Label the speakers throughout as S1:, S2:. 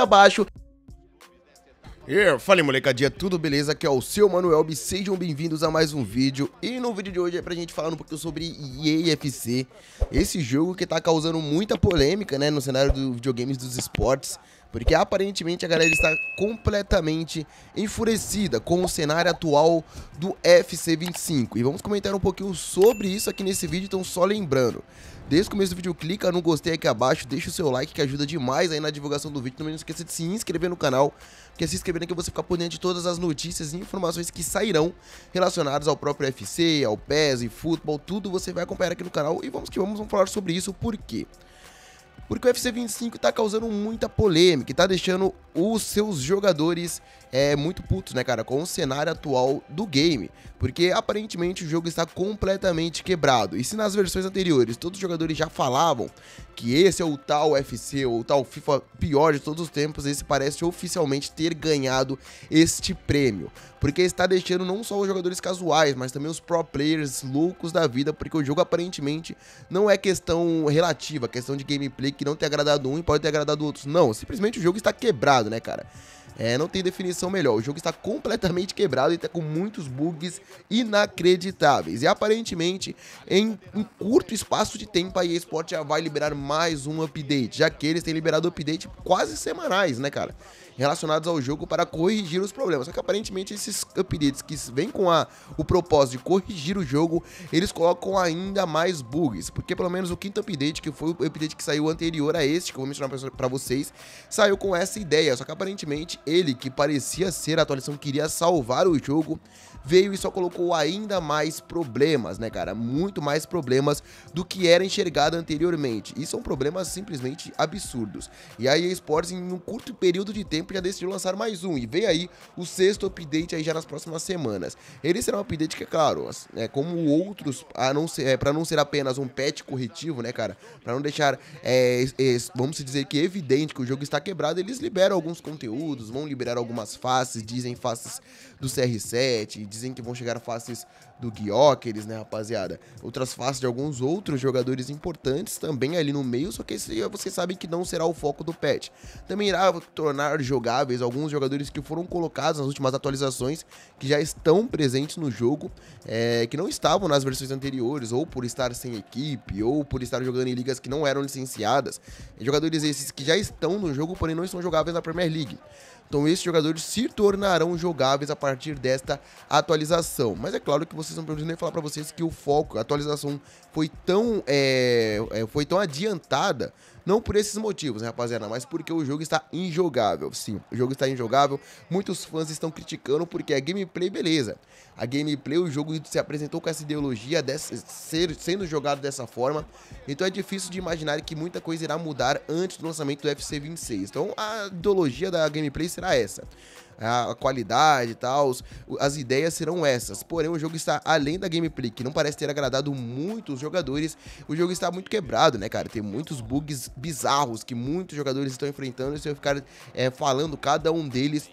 S1: abaixo. Yeah, fala molecadinha, tudo beleza? Aqui é o seu Manuel e sejam bem-vindos a mais um vídeo. E no vídeo de hoje é pra gente falar um pouquinho sobre EAFC, esse jogo que tá causando muita polêmica, né, no cenário dos videogames dos esportes porque aparentemente a galera está completamente enfurecida com o cenário atual do FC25. E vamos comentar um pouquinho sobre isso aqui nesse vídeo, então só lembrando. Desde o começo do vídeo, clica no gostei aqui abaixo, deixa o seu like que ajuda demais aí na divulgação do vídeo. Também não esqueça de se inscrever no canal, porque é se inscrevendo aqui você fica por dentro de todas as notícias e informações que sairão relacionadas ao próprio FC, ao PES e futebol, tudo você vai acompanhar aqui no canal. E vamos que vamos, vamos falar sobre isso, por quê? porque o FC 25 tá causando muita polêmica e tá deixando os seus jogadores é, muito putos, né, cara, com o cenário atual do game. Porque aparentemente o jogo está completamente quebrado. E se nas versões anteriores todos os jogadores já falavam que esse é o tal FC ou o tal FIFA pior de todos os tempos, esse parece oficialmente ter ganhado este prêmio. Porque está deixando não só os jogadores casuais, mas também os pro players loucos da vida, porque o jogo aparentemente não é questão relativa, é questão de gameplay que não ter agradado um e pode ter agradado outros. Não, simplesmente o jogo está quebrado, né, cara? É, não tem definição melhor. O jogo está completamente quebrado e está com muitos bugs inacreditáveis. E aparentemente, em um curto espaço de tempo, a eSport já vai liberar mais um update, já que eles têm liberado update quase semanais, né, cara? Relacionados ao jogo para corrigir os problemas. Só que aparentemente esses updates que vêm com a, o propósito de corrigir o jogo, eles colocam ainda mais bugs. Porque pelo menos o quinto update, que foi o update que saiu anterior anterior a este, que eu vou mencionar para vocês, saiu com essa ideia. Só que aparentemente ele, que parecia ser a atualização que iria salvar o jogo, veio e só colocou ainda mais problemas, né, cara? Muito mais problemas do que era enxergado anteriormente. E são problemas simplesmente absurdos. E aí a EA Sports, em um curto período de tempo, já decidiu lançar mais um. E vem aí o sexto update aí já nas próximas semanas. Ele será um update que, é claro, é como outros, a não ser, é, não ser apenas um patch corretivo, né, cara? para não deixar é, é, é, vamos dizer que é evidente que o jogo está quebrado, eles liberam alguns conteúdos, vão liberar algumas faces, dizem faces do CR7, dizem que vão chegar faces do Guióqueres, né, rapaziada? Outras faces de alguns outros jogadores importantes também ali no meio, só que esse vocês sabem que não será o foco do patch. Também irá tornar jogáveis alguns jogadores que foram colocados nas últimas atualizações, que já estão presentes no jogo, é, que não estavam nas versões anteriores, ou por estar sem equipe, ou por estar jogando em ligas que não eram licenciadas. Jogadores esses que já estão no jogo, porém não são jogáveis na Premier League. Então esses jogadores se tornarão jogáveis a partir desta atualização. Mas é claro que vocês não precisam nem falar para vocês que o foco, a atualização foi tão, é, é foi tão adiantada não por esses motivos, né, rapaziada, mas porque o jogo está injogável. Sim, o jogo está injogável. Muitos fãs estão criticando porque a é gameplay, beleza. A gameplay, o jogo se apresentou com essa ideologia ser, sendo jogado dessa forma. Então é difícil de imaginar que muita coisa irá mudar antes do lançamento do FC 26. Então a ideologia da gameplay será essa a qualidade e tal, as ideias serão essas. Porém, o jogo está além da gameplay, que não parece ter agradado muito os jogadores. O jogo está muito quebrado, né, cara? Tem muitos bugs bizarros que muitos jogadores estão enfrentando. E se eu ficar é, falando cada um deles,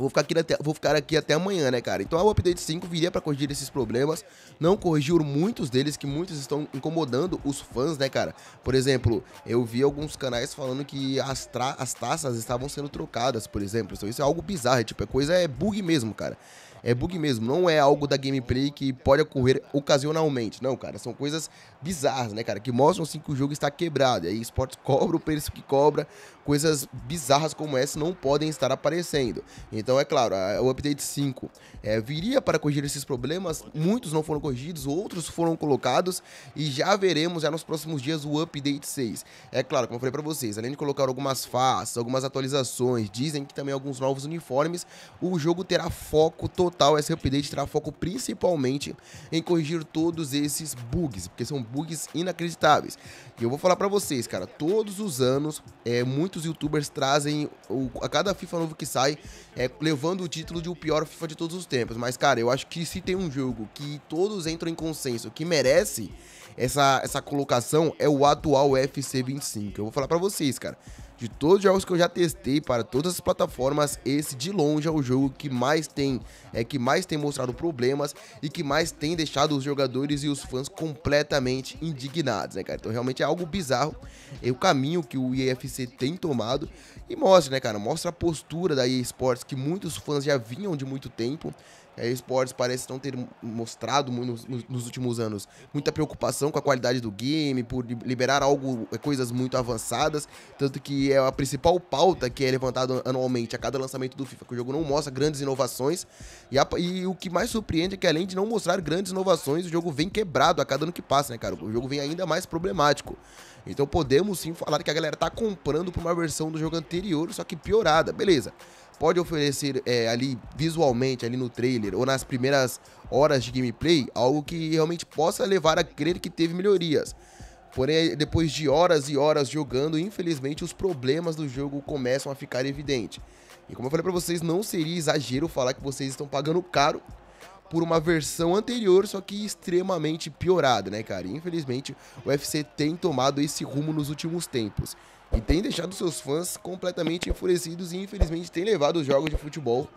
S1: Vou ficar, aqui até, vou ficar aqui até amanhã, né, cara? Então o update 5 viria para corrigir esses problemas, não corrigiu muitos deles, que muitos estão incomodando os fãs, né, cara? Por exemplo, eu vi alguns canais falando que as, as taças estavam sendo trocadas, por exemplo. Então isso é algo bizarro, é, tipo, é coisa, é bug mesmo, cara é bug mesmo, não é algo da gameplay que pode ocorrer ocasionalmente. Não, cara, são coisas bizarras, né, cara, que mostram assim que o jogo está quebrado. E aí esportes cobra o preço que cobra, coisas bizarras como essa não podem estar aparecendo. Então, é claro, a, o update 5 é, viria para corrigir esses problemas, muitos não foram corrigidos, outros foram colocados e já veremos já nos próximos dias o update 6. É claro, como eu falei para vocês, além de colocar algumas faces, algumas atualizações, dizem que também alguns novos uniformes, o jogo terá foco total total esse update terá foco principalmente em corrigir todos esses bugs, porque são bugs inacreditáveis. E eu vou falar para vocês, cara, todos os anos, é, muitos youtubers trazem o, a cada FIFA novo que sai, é, levando o título de o pior FIFA de todos os tempos. Mas, cara, eu acho que se tem um jogo que todos entram em consenso que merece essa, essa colocação, é o atual FC 25. Eu vou falar para vocês, cara. De todos os jogos que eu já testei para todas as plataformas, esse de longe é o jogo que mais tem, é que mais tem mostrado problemas e que mais tem deixado os jogadores e os fãs completamente indignados, né, cara? Então realmente é algo bizarro é o caminho que o IFC tem tomado e mostra, né, cara? Mostra a postura da EA Sports que muitos fãs já vinham de muito tempo. A EA Sports parece não ter mostrado nos, nos últimos anos muita preocupação com a qualidade do game, por liberar algo, é, coisas muito avançadas, tanto que que é a principal pauta que é levantada anualmente a cada lançamento do FIFA, que o jogo não mostra grandes inovações. E, a, e, o que mais surpreende é que, além de não mostrar grandes inovações, o jogo vem quebrado a cada ano que passa, né, cara? O jogo vem ainda mais problemático. Então podemos sim falar que a galera tá comprando pra uma versão do jogo anterior, só que piorada, beleza pode oferecer é, ali visualmente, ali no trailer ou nas primeiras horas de gameplay, algo que realmente possa levar a crer que teve melhorias. Porém, depois de horas e horas jogando, infelizmente os problemas do jogo começam a ficar evidentes. E como eu falei para vocês, não seria exagero falar que vocês estão pagando caro por uma versão anterior, só que extremamente piorada, né, cara? infelizmente, o UFC tem tomado esse rumo nos últimos tempos e tem deixado seus fãs completamente enfurecidos e infelizmente tem levado os jogos de futebol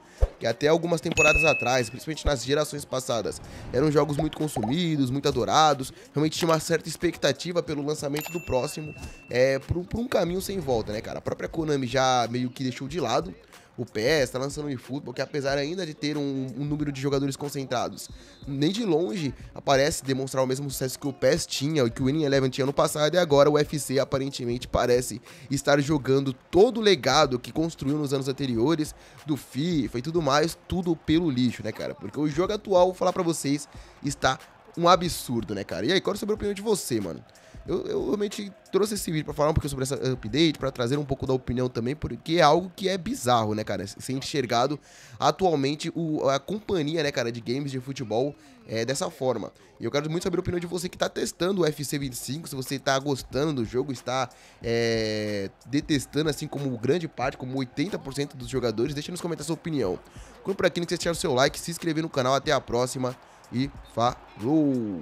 S1: que até algumas temporadas atrás, principalmente nas gerações passadas, eram jogos muito consumidos, muito adorados, realmente tinha uma certa expectativa pelo lançamento do próximo, é, por, por um caminho sem volta, né, cara? A própria Konami já meio que deixou de lado, o PES, tá lançando o eFootball, que apesar ainda de ter um, um, número de jogadores concentrados, nem de longe aparece demonstrar o mesmo sucesso que o PES tinha e que o Winning Eleven tinha no passado, e agora o UFC aparentemente parece estar jogando todo o legado que construiu nos anos anteriores do FIFA e tudo mais, tudo pelo lixo, né, cara? Porque o jogo atual, vou falar para vocês, está um absurdo, né, cara? E aí, qual é a opinião de você, mano? Eu, eu realmente trouxe esse vídeo para falar um pouquinho sobre essa update, para trazer um pouco da opinião também, porque é algo que é bizarro, né, cara? Ser enxergado atualmente o, a companhia, né, cara, de games de futebol é dessa forma. E eu quero muito saber a opinião de você que está testando o FC 25, se você está gostando do jogo, está é, detestando, assim como grande parte, como 80% dos jogadores. Deixa nos comentários a sua opinião. Curta por aqui, não esqueça de deixar o seu like, se inscrever no canal. Até a próxima e falou!